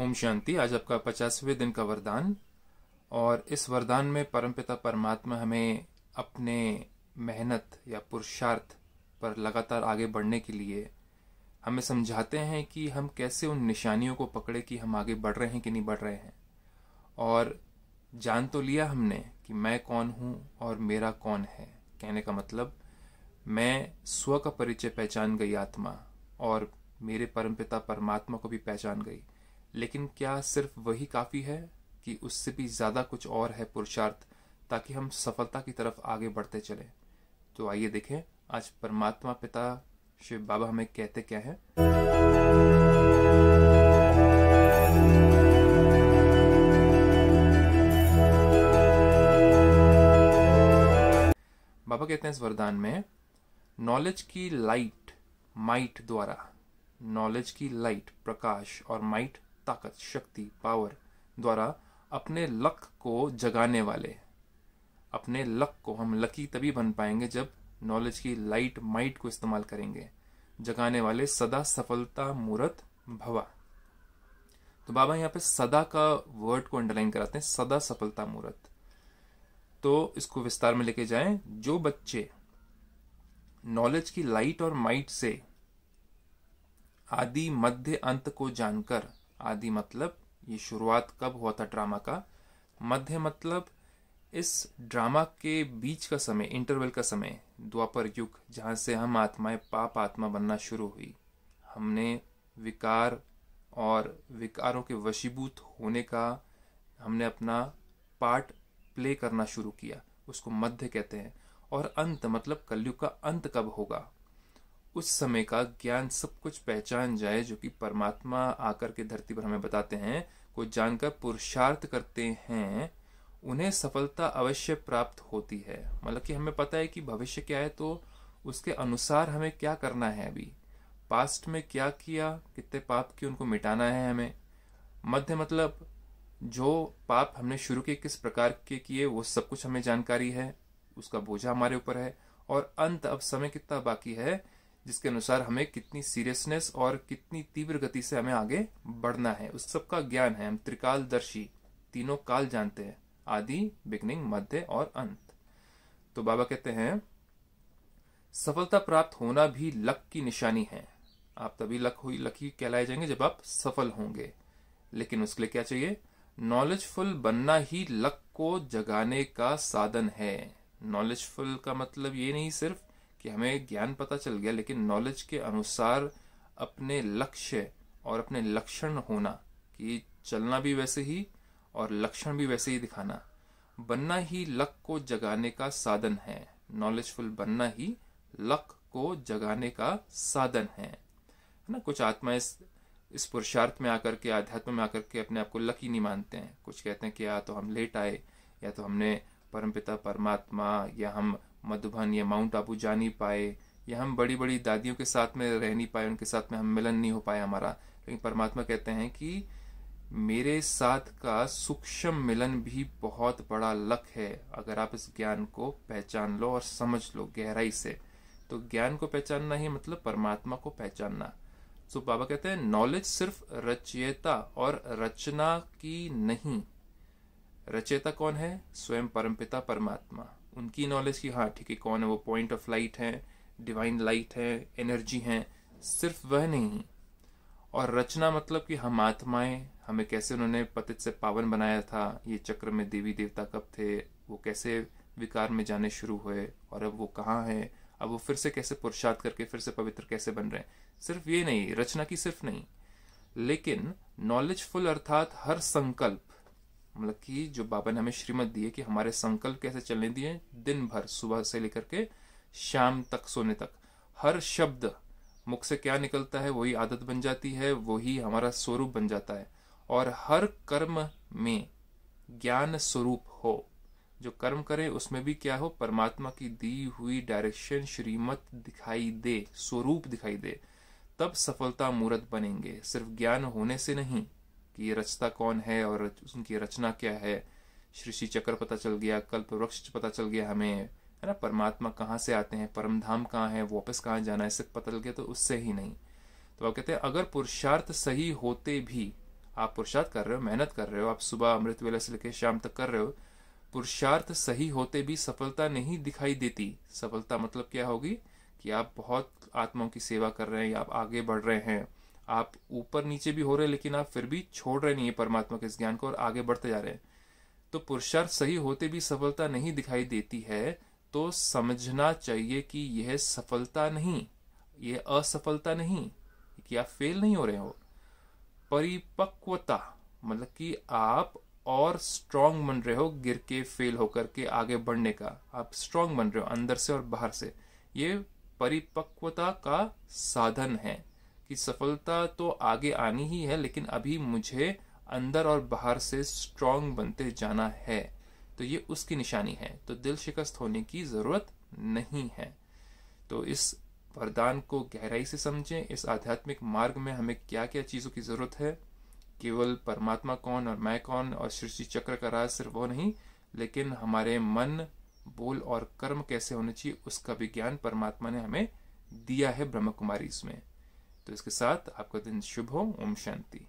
ओम शांति आज आपका पचासवें दिन का वरदान और इस वरदान में परमपिता परमात्मा हमें अपने मेहनत या पुरुषार्थ पर लगातार आगे बढ़ने के लिए हमें समझाते हैं कि हम कैसे उन निशानियों को पकड़े कि हम आगे बढ़ रहे हैं कि नहीं बढ़ रहे हैं और जान तो लिया हमने कि मैं कौन हूँ और मेरा कौन है कहने का मतलब मैं स्व का परिचय पहचान गई आत्मा और मेरे परमपिता परमात्मा को भी पहचान गई लेकिन क्या सिर्फ वही काफ़ी है कि उससे भी ज़्यादा कुछ और है पुरुषार्थ ताकि हम सफलता की तरफ आगे बढ़ते चले तो आइए देखें आज परमात्मा पिता शिव बाबा हमें कहते क्या है बाबा कहते हैं इस वरदान में नॉलेज की लाइट माइट द्वारा नॉलेज की लाइट प्रकाश और माइट ताकत शक्ति पावर द्वारा अपने लक को जगाने वाले अपने लक को हम लकी तभी बन पाएंगे जब नॉलेज की लाइट माइट को इस्तेमाल करेंगे जगाने वाले सदा सफलता मूर्त भवा तो बाबा यहाँ पे सदा का वर्ड को अंडरलाइन कराते हैं सदा सफलता मूर्त तो इसको विस्तार में लेके जाएं जो बच्चे नॉलेज की लाइट और माइट से आदि मध्य अंत को जानकर आदि मतलब ये शुरुआत कब हुआ था ड्रामा का मध्य मतलब इस ड्रामा के बीच का समय इंटरवल का समय द्वापर युग जहाँ से हम आत्माएं पाप आत्मा बनना शुरू हुई हमने विकार और विकारों के वशीभूत होने का हमने अपना पार्ट प्ले करना शुरू किया उसको मध्य कहते हैं और अंत मतलब कलयुग का अंत कब होगा उस समय का ज्ञान सब कुछ पहचान जाए जो कि परमात्मा आकर के धरती पर हमें बताते हैं को जानकर पुरुषार्थ करते हैं उन्हें सफलता अवश्य प्राप्त होती है मतलब कि हमें पता है कि भविष्य क्या है तो उसके अनुसार हमें क्या करना है अभी पास्ट में क्या किया कितने पाप किए उनको मिटाना है हमें मध्य मतलब जो पाप हमने शुरू के किस प्रकार के किए वो सब कुछ हमें जानकारी है उसका बोझा हमारे ऊपर है और अंत अब समय कितना बाकी है जिसके अनुसार हमें कितनी सीरियसनेस और कितनी तीव्र गति से हमें आगे बढ़ना है उस सब का ज्ञान है हम त्रिकालदर्शी तीनों काल जानते हैं आदि बिगनिंग मध्य और अंत तो बाबा कहते हैं सफलता प्राप्त होना भी लक की निशानी है आप तभी लक हुई लकी कहलाए जाएंगे जब आप सफल होंगे लेकिन उसके लिए क्या चाहिए नॉलेजफुल बनना ही लक को जगाने का साधन है नॉलेजफुल का मतलब ये नहीं सिर्फ कि हमें ज्ञान पता चल गया लेकिन नॉलेज के अनुसार अपने लक्ष्य और अपने लक्षण होना कि चलना भी वैसे ही और लक्षण भी वैसे ही दिखाना बनना ही लक को जगाने का साधन है नॉलेजफुल बनना ही लक को जगाने का साधन है ना कुछ आत्मा इस, इस पुरुषार्थ में आकर के अध्यात्म में आकर के अपने आप को लकी नहीं मानते हैं कुछ कहते हैं कि या तो हम लेट आए या तो हमने परमपिता परमात्मा या हम मधुबन या माउंट आबू जा नहीं पाए या हम बड़ी बड़ी दादियों के साथ में रह नहीं पाए उनके साथ में हम मिलन नहीं हो पाया हमारा लेकिन परमात्मा कहते हैं कि मेरे साथ का सूक्ष्म मिलन भी बहुत बड़ा लक है अगर आप इस ज्ञान को पहचान लो और समझ लो गहराई से तो ज्ञान को पहचानना ही मतलब परमात्मा को पहचानना सो तो बाबा कहते हैं नॉलेज सिर्फ रचयिता और रचना की नहीं रचयता कौन है स्वयं परमपिता परमात्मा उनकी नॉलेज की हाँ ठीक है कौन है वो पॉइंट ऑफ लाइट है डिवाइन लाइट है एनर्जी है सिर्फ वह नहीं और रचना मतलब कि हम आत्माएं हमें कैसे उन्होंने पतित से पावन बनाया था ये चक्र में देवी देवता कब थे वो कैसे विकार में जाने शुरू हुए और अब वो कहाँ है अब वो फिर से कैसे पुरुषार्थ करके फिर से पवित्र कैसे बन रहे हैं सिर्फ ये नहीं रचना की सिर्फ नहीं लेकिन नॉलेजफुल अर्थात हर संकल्प मतलब कि जो बाबा ने हमें श्रीमत दी है कि हमारे संकल्प कैसे चलने दिए दिन भर सुबह से लेकर के शाम तक सोने तक हर शब्द मुख से क्या निकलता है वही आदत बन जाती है वही हमारा स्वरूप बन जाता है और हर कर्म में ज्ञान स्वरूप हो जो कर्म करे उसमें भी क्या हो परमात्मा की दी हुई डायरेक्शन श्रीमत दिखाई दे स्वरूप दिखाई दे तब सफलता मूर्त बनेंगे सिर्फ ज्ञान होने से नहीं कि ये रचता कौन है और उनकी रचना क्या है श्री चक्र पता चल गया कल्प वृक्ष पता चल गया हमें है ना परमात्मा कहाँ से आते हैं परम धाम कहाँ है वापस कहाँ जाना है सब पता चल गया तो उससे ही नहीं तो आप कहते हैं अगर पुरुषार्थ सही होते भी आप पुरुषार्थ कर रहे हो मेहनत कर रहे हो आप सुबह अमृत वेला से लेकर शाम तक कर रहे हो पुरुषार्थ सही होते भी सफलता नहीं दिखाई देती सफलता मतलब क्या होगी कि आप बहुत आत्माओं की सेवा कर रहे हैं या आप आगे बढ़ रहे हैं आप ऊपर नीचे भी हो रहे हैं लेकिन आप फिर भी छोड़ रहे नहीं है परमात्मा के इस ज्ञान को और आगे बढ़ते जा रहे हैं तो पुरुषार्थ सही होते भी सफलता नहीं दिखाई देती है तो समझना चाहिए कि यह सफलता नहीं यह असफलता नहीं कि आप फेल नहीं हो रहे हो परिपक्वता मतलब कि आप और स्ट्रांग बन रहे हो गिर के फेल होकर के आगे बढ़ने का आप स्ट्रांग बन रहे हो अंदर से और बाहर से ये परिपक्वता का साधन है कि सफलता तो आगे आनी ही है लेकिन अभी मुझे अंदर और बाहर से स्ट्रांग बनते जाना है तो ये उसकी निशानी है तो दिल शिकस्त होने की ज़रूरत नहीं है तो इस वरदान को गहराई से समझें इस आध्यात्मिक मार्ग में हमें क्या क्या चीज़ों की ज़रूरत है केवल परमात्मा कौन और मैं कौन और सृष्टि चक्र का राज सिर्फ वो नहीं लेकिन हमारे मन बोल और कर्म कैसे होने चाहिए उसका विज्ञान परमात्मा ने हमें दिया है ब्रह्म कुमारी इसमें तो इसके साथ आपका दिन शुभ हो ओम शांति